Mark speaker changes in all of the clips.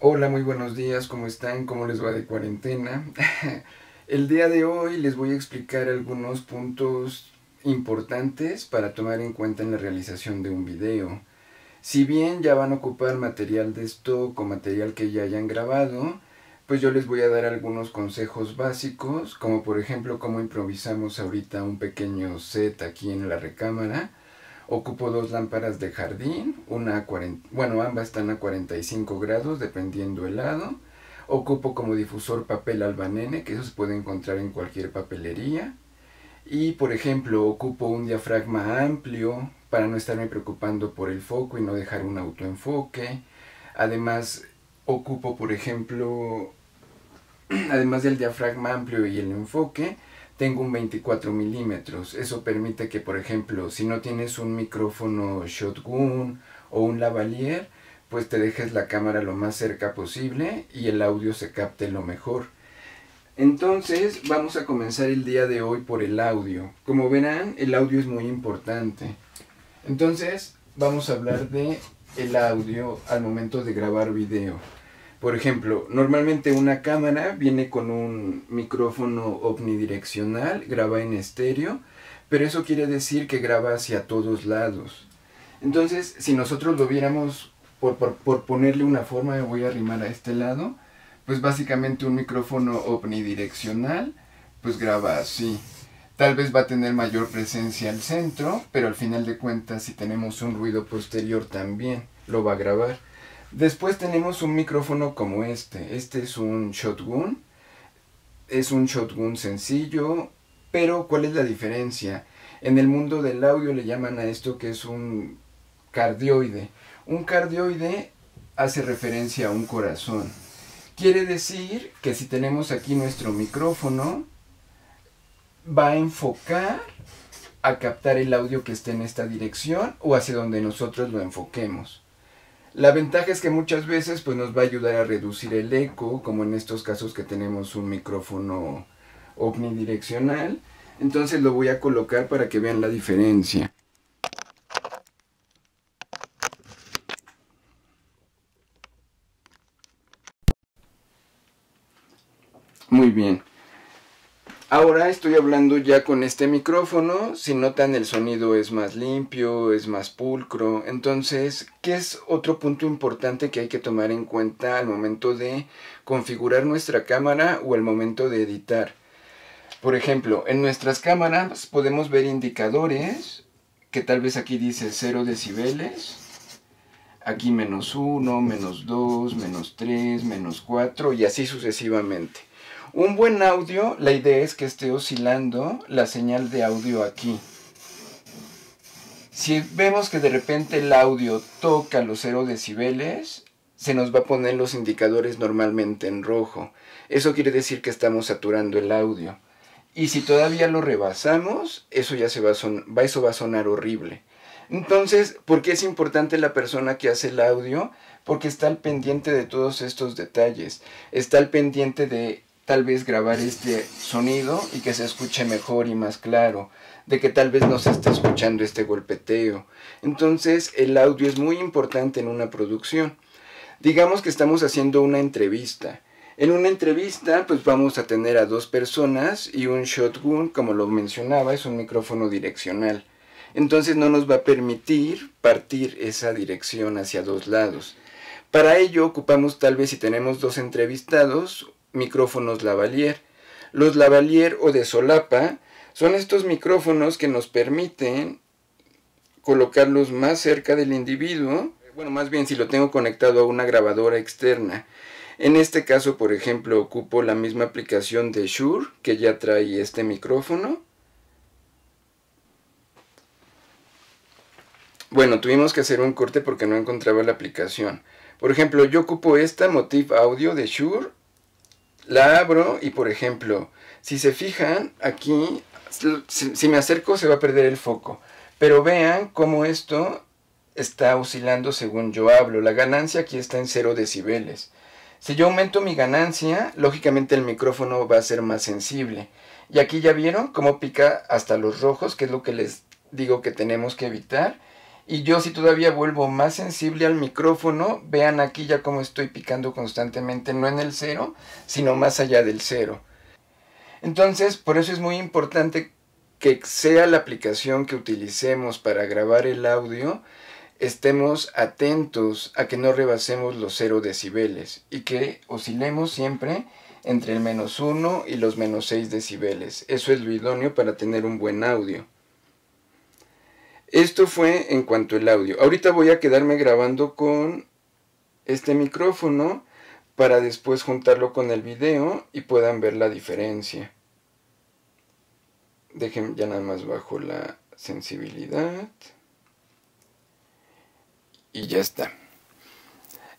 Speaker 1: Hola, muy buenos días, ¿cómo están? ¿Cómo les va de cuarentena? El día de hoy les voy a explicar algunos puntos importantes para tomar en cuenta en la realización de un video. Si bien ya van a ocupar material de stock o material que ya hayan grabado, pues yo les voy a dar algunos consejos básicos, como por ejemplo cómo improvisamos ahorita un pequeño set aquí en la recámara, Ocupo dos lámparas de jardín, una a 40, bueno, ambas están a 45 grados dependiendo el lado. Ocupo como difusor papel albanene, que eso se puede encontrar en cualquier papelería. Y por ejemplo, ocupo un diafragma amplio para no estarme preocupando por el foco y no dejar un autoenfoque. Además, ocupo, por ejemplo, además del diafragma amplio y el enfoque, tengo un 24 milímetros. Eso permite que, por ejemplo, si no tienes un micrófono shotgun o un lavalier, pues te dejes la cámara lo más cerca posible y el audio se capte lo mejor. Entonces vamos a comenzar el día de hoy por el audio. Como verán, el audio es muy importante. Entonces vamos a hablar de el audio al momento de grabar video. Por ejemplo, normalmente una cámara viene con un micrófono omnidireccional, graba en estéreo, pero eso quiere decir que graba hacia todos lados. Entonces, si nosotros lo viéramos, por, ponerle una forma, me voy a arrimar a este lado, pues básicamente un micrófono omnidireccional, pues graba así. Tal vez va a tener mayor presencia al centro, pero al final de cuentas, si tenemos un ruido posterior también, lo va a grabar. Después tenemos un micrófono como este. Este es un shotgun. Es un shotgun sencillo, pero ¿cuál es la diferencia? En el mundo del audio le llaman a esto que es un cardioide. Un cardioide hace referencia a un corazón. Quiere decir que si tenemos aquí nuestro micrófono, va a enfocar a captar el audio que esté en esta dirección o hacia donde nosotros lo enfoquemos. La ventaja es que muchas veces pues, nos va a ayudar a reducir el eco, como en estos casos que tenemos un micrófono omnidireccional. Entonces lo voy a colocar para que vean la diferencia. Muy bien. Ahora estoy hablando ya con este micrófono, si notan el sonido es más limpio, es más pulcro, entonces, ¿qué es otro punto importante que hay que tomar en cuenta al momento de configurar nuestra cámara o al momento de editar? Por ejemplo, en nuestras cámaras podemos ver indicadores, que tal vez aquí dice 0 decibeles, aquí menos 1, menos 2, menos 3, menos 4 y así sucesivamente. Un buen audio, la idea es que esté oscilando la señal de audio aquí. Si vemos que de repente el audio toca los 0 decibeles, se nos va a poner los indicadores normalmente en rojo. Eso quiere decir que estamos saturando el audio. Y si todavía lo rebasamos, eso ya se va a, eso va a sonar horrible. Entonces, ¿por qué es importante la persona que hace el audio? Porque está al pendiente de todos estos detalles. Está al pendiente de tal vez grabar este sonido y que se escuche mejor y más claro, de que tal vez no se está escuchando este golpeteo. Entonces el audio es muy importante en una producción. Digamos que estamos haciendo una entrevista. En una entrevista pues vamos a tener a dos personas y un shotgun, como lo mencionaba, es un micrófono direccional. Entonces no nos va a permitir partir esa dirección hacia dos lados. Para ello ocupamos tal vez si tenemos dos entrevistados, micrófonos lavalier. Los lavalier o de solapa son estos micrófonos que nos permiten colocarlos más cerca del individuo, bueno, más bien si lo tengo conectado a una grabadora externa. En este caso, por ejemplo, ocupo la misma aplicación de Shure que ya trae este micrófono. Bueno, tuvimos que hacer un corte porque no encontraba la aplicación. Por ejemplo, yo ocupo esta Motif Audio de Shure la abro y por ejemplo, si se fijan aquí, si, me acerco se va a perder el foco. Pero vean cómo esto está oscilando según yo hablo. La ganancia aquí está en 0 decibeles. Si yo aumento mi ganancia, lógicamente el micrófono va a ser más sensible. Y aquí ya vieron cómo pica hasta los rojos, que es lo que les digo que tenemos que evitar. Y yo si todavía vuelvo más sensible al micrófono, vean aquí ya cómo estoy picando constantemente, no en el cero, sino más allá del cero. Entonces, por eso es muy importante que sea la aplicación que utilicemos para grabar el audio, estemos atentos a que no rebasemos los 0 decibeles y que oscilemos siempre entre el menos 1 y los menos 6 decibeles. Eso es lo idóneo para tener un buen audio. Esto fue en cuanto al audio. Ahorita voy a quedarme grabando con este micrófono para después juntarlo con el video y puedan ver la diferencia. Dejen ya nada más bajo la sensibilidad. Y ya está.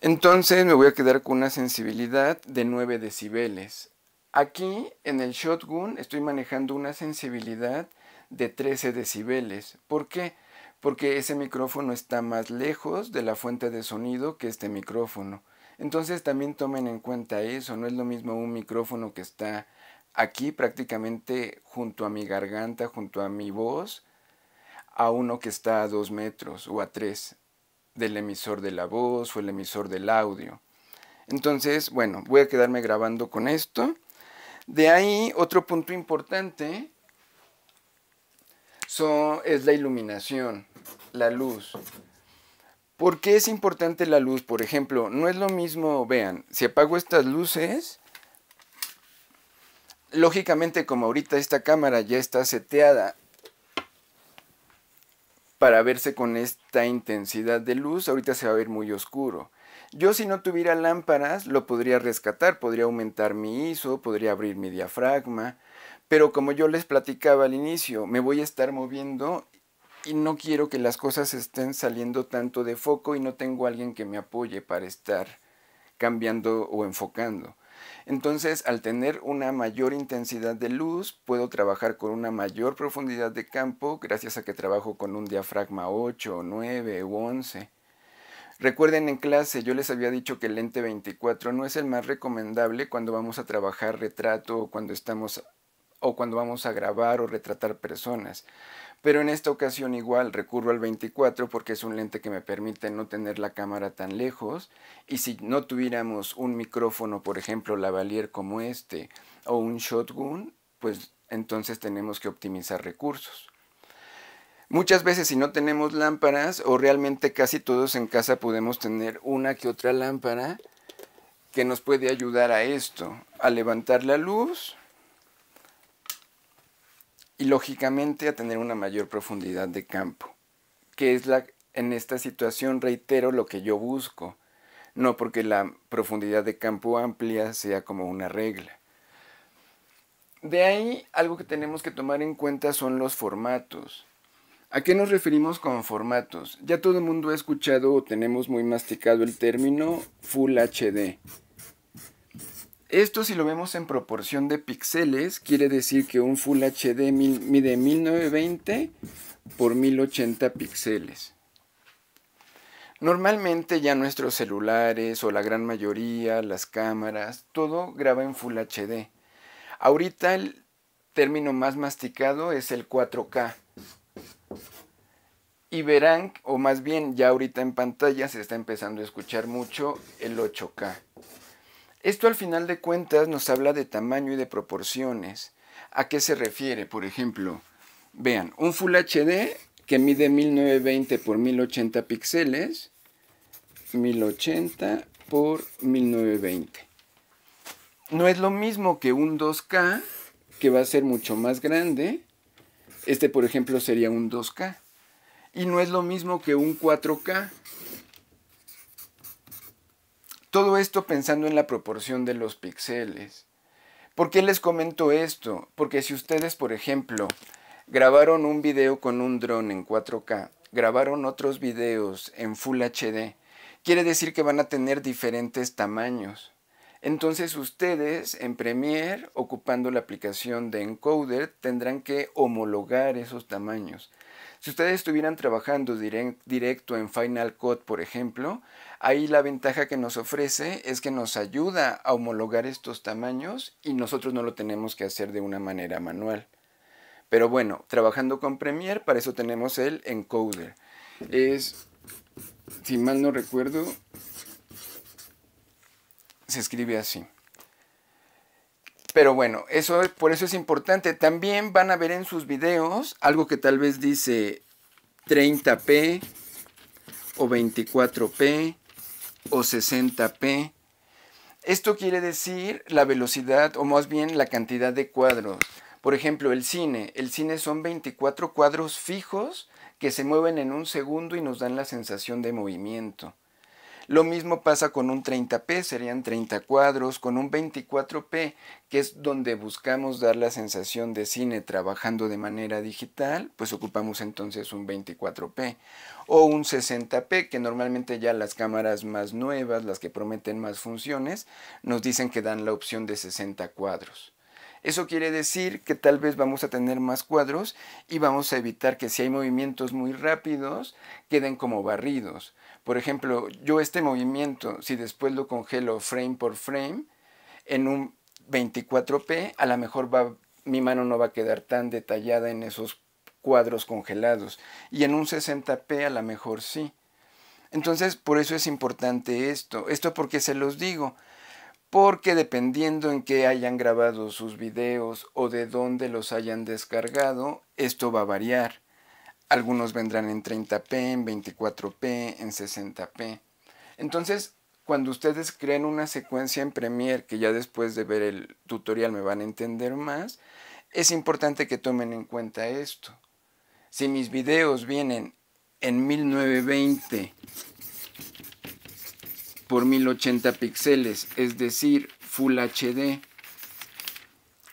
Speaker 1: Entonces me voy a quedar con una sensibilidad de 9 decibeles. Aquí en el shotgun estoy manejando una sensibilidad de 13 decibeles. ¿Por qué? Porque ese micrófono está más lejos de la fuente de sonido que este micrófono. Entonces también tomen en cuenta eso, no es lo mismo un micrófono que está aquí prácticamente junto a mi garganta, junto a mi voz, a uno que está a dos metros o a tres del emisor de la voz o el emisor del audio. Entonces, bueno, voy a quedarme grabando con esto. De ahí, otro punto importante es la iluminación, la luz. ¿Por qué es importante la luz? Por ejemplo, no es lo mismo, vean, si apago estas luces, lógicamente como ahorita esta cámara ya está seteada para verse con esta intensidad de luz, ahorita se va a ver muy oscuro. Yo si no tuviera lámparas lo podría rescatar, podría aumentar mi ISO, podría abrir mi diafragma, pero como yo les platicaba al inicio, me voy a estar moviendo y no quiero que las cosas estén saliendo tanto de foco y no tengo alguien que me apoye para estar cambiando o enfocando. Entonces, al tener una mayor intensidad de luz, puedo trabajar con una mayor profundidad de campo gracias a que trabajo con un diafragma 8, 9 u 11. Recuerden en clase, yo les había dicho que el lente 24 no es el más recomendable cuando vamos a trabajar retrato o cuando estamos o cuando vamos a grabar o retratar personas. Pero en esta ocasión igual recurro al 24 porque es un lente que me permite no tener la cámara tan lejos y si no tuviéramos un micrófono, por ejemplo, lavalier como este o un shotgun, pues entonces tenemos que optimizar recursos. Muchas veces si no tenemos lámparas o realmente casi todos en casa podemos tener una que otra lámpara que nos puede ayudar a esto, a levantar la luz y lógicamente a tener una mayor profundidad de campo, que es la, en esta situación, reitero, lo que yo busco, no porque la profundidad de campo amplia sea como una regla. De ahí algo que tenemos que tomar en cuenta son los formatos. ¿A qué nos referimos con formatos? Ya todo el mundo ha escuchado o tenemos muy masticado el término Full HD. Esto si lo vemos en proporción de píxeles, quiere decir que un Full HD mide 1920 por 1080 píxeles. Normalmente ya nuestros celulares o la gran mayoría, las cámaras, todo graba en Full HD. Ahorita el término más masticado es el 4K. Y verán, o más bien ya ahorita en pantalla se está empezando a escuchar mucho el 8K. Esto al final de cuentas nos habla de tamaño y de proporciones. ¿A qué se refiere? Por ejemplo, vean, un Full HD que mide 1920 por 1080 píxeles, 1080 por 1920. No es lo mismo que un 2K, que va a ser mucho más grande. Este, por ejemplo, sería un 2K. Y no es lo mismo que un 4K, todo esto pensando en la proporción de los píxeles. ¿Por qué les comento esto? Porque si ustedes, por ejemplo, grabaron un video con un dron en 4K, grabaron otros videos en Full HD, quiere decir que van a tener diferentes tamaños. Entonces ustedes en Premiere, ocupando la aplicación de Encoder, tendrán que homologar esos tamaños. Si ustedes estuvieran trabajando directo en Final Cut, por ejemplo, ahí la ventaja que nos ofrece es que nos ayuda a homologar estos tamaños y nosotros no lo tenemos que hacer de una manera manual. Pero bueno, trabajando con Premiere, para eso tenemos el encoder. Es, si mal no recuerdo, se escribe así. Pero bueno, eso por eso es importante. También van a ver en sus videos algo que tal vez dice 30p o 24p o 60p. Esto quiere decir la velocidad o más bien la cantidad de cuadros. Por ejemplo, el cine. El cine son 24 cuadros fijos que se mueven en un segundo y nos dan la sensación de movimiento. Lo mismo pasa con un 30p, serían 30 cuadros, con un 24p, que es donde buscamos dar la sensación de cine trabajando de manera digital, pues ocupamos entonces un 24p. O un 60p, que normalmente ya las cámaras más nuevas, las que prometen más funciones, nos dicen que dan la opción de 60 cuadros. Eso quiere decir que tal vez vamos a tener más cuadros y vamos a evitar que si hay movimientos muy rápidos queden como barridos. Por ejemplo, yo este movimiento, si después lo congelo frame por frame, en un 24p, a lo mejor va, mi mano no va a quedar tan detallada en esos cuadros congelados. Y en un 60p a lo mejor sí. Entonces, por eso es importante esto. Esto porque se los digo. Porque dependiendo en qué hayan grabado sus videos o de dónde los hayan descargado, esto va a variar. Algunos vendrán en 30p, en 24p, en 60p. Entonces, cuando ustedes creen una secuencia en Premiere, que ya después de ver el tutorial me van a entender más, es importante que tomen en cuenta esto. Si mis videos vienen en 1920 por 1080 píxeles, es decir, Full HD,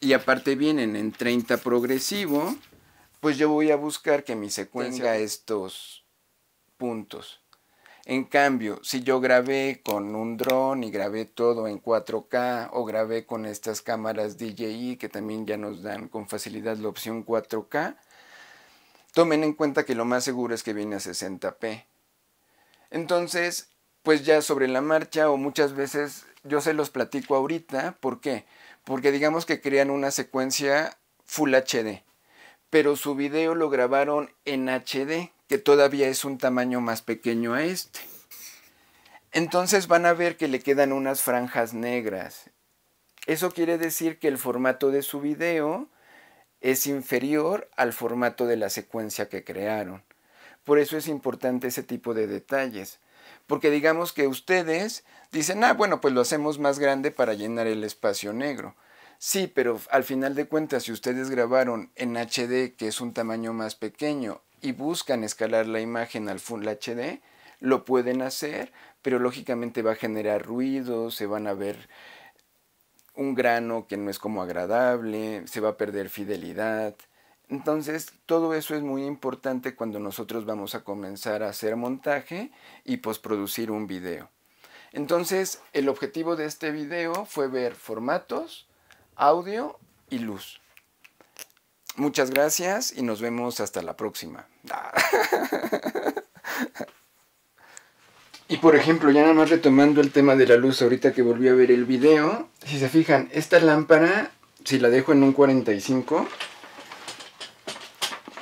Speaker 1: y aparte vienen en 30 progresivo, pues yo voy a buscar que mi secuencia estos puntos. En cambio, si yo grabé con un dron y grabé todo en 4K o grabé con estas cámaras DJI e que también ya nos dan con facilidad la opción 4K, tomen en cuenta que lo más seguro es que viene a 60p. Entonces, pues ya sobre la marcha o muchas veces yo se los platico ahorita, ¿por qué? Porque digamos que crean una secuencia Full HD pero su video lo grabaron en HD, que todavía es un tamaño más pequeño a este. Entonces van a ver que le quedan unas franjas negras. Eso quiere decir que el formato de su video es inferior al formato de la secuencia que crearon. Por eso es importante ese tipo de detalles. Porque digamos que ustedes dicen, ah, bueno, pues lo hacemos más grande para llenar el espacio negro. Sí, pero al final de cuentas, si ustedes grabaron en HD, que es un tamaño más pequeño, y buscan escalar la imagen al Full HD, lo pueden hacer, pero lógicamente va a generar ruido, se van a ver un grano que no es como agradable, se va a perder fidelidad. Entonces, todo eso es muy importante cuando nosotros vamos a comenzar a hacer montaje y postproducir un video. Entonces, el objetivo de este video fue ver formatos, audio y luz. Muchas gracias y nos vemos hasta la próxima. Y por ejemplo, ya nada más retomando el tema de la luz ahorita que volví a ver el video, si se fijan, esta lámpara, si la dejo en un 45,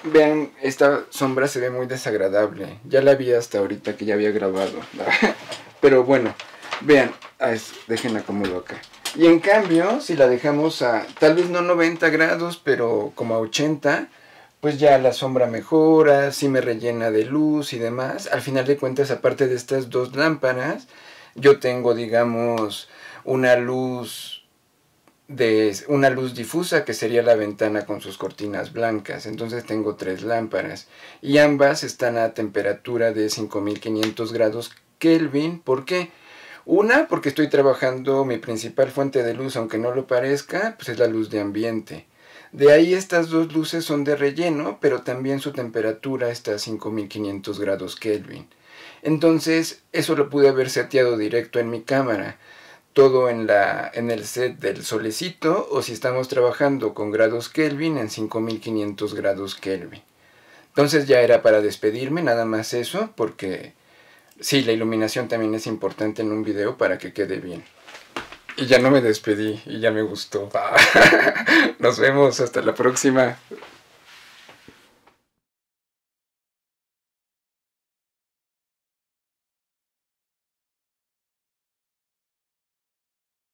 Speaker 1: vean, esta sombra se ve muy desagradable. Ya la vi hasta ahorita que ya había grabado. Pero bueno, vean, ah, déjenla acomodo acá. Y en cambio, si la dejamos a tal vez no 90 grados, pero como a 80, pues ya la sombra mejora, si me rellena de luz y demás. Al final de cuentas, aparte de estas dos lámparas, yo tengo, digamos, una luz de una luz difusa que sería la ventana con sus cortinas blancas. Entonces tengo tres lámparas y ambas están a temperatura de 5500 grados Kelvin. ¿Por qué? Una, porque estoy trabajando mi principal fuente de luz, aunque no lo parezca, pues es la luz de ambiente. De ahí estas dos luces son de relleno, pero también su temperatura está a 5500 grados Kelvin. Entonces, eso lo pude haber seteado directo en mi cámara, todo en, la, en el set del solecito, o si estamos trabajando con grados Kelvin, en 5500 grados Kelvin. Entonces ya era para despedirme, nada más eso, porque Sí, la iluminación también es importante en un video para que quede bien. Y ya no me despedí y ya me gustó. Nos vemos hasta la próxima.